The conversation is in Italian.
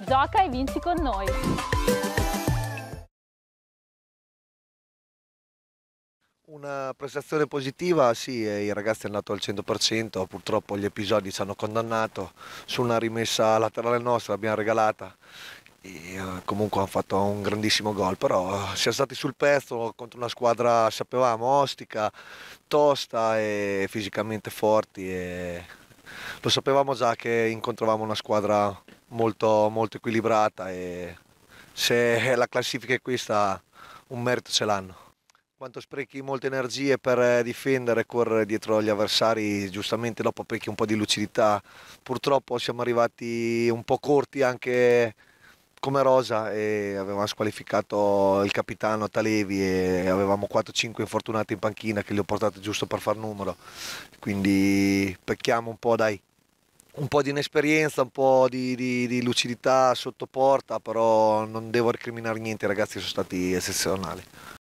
Gioca e vinci con noi! Una prestazione positiva, sì, eh, i ragazzi hanno dato al 100%, purtroppo gli episodi ci hanno condannato, su una rimessa laterale nostra l'abbiamo regalata, e eh, comunque hanno fatto un grandissimo gol, però eh, siamo stati sul pezzo contro una squadra, sapevamo, ostica, tosta e fisicamente forti e lo sapevamo già che incontravamo una squadra molto, molto equilibrata e se la classifica è questa un merito ce l'hanno. Quanto sprechi molte energie per eh, difendere e correre dietro gli avversari, giustamente dopo perché un po' di lucidità. Purtroppo siamo arrivati un po' corti anche come rosa e avevamo squalificato il capitano Talevi e avevamo 4-5 infortunati in panchina che li ho portati giusto per far numero. Quindi pecchiamo un po' dai un po' di inesperienza, un po' di, di, di lucidità sotto porta, però non devo recriminare niente, i ragazzi sono stati eccezionali.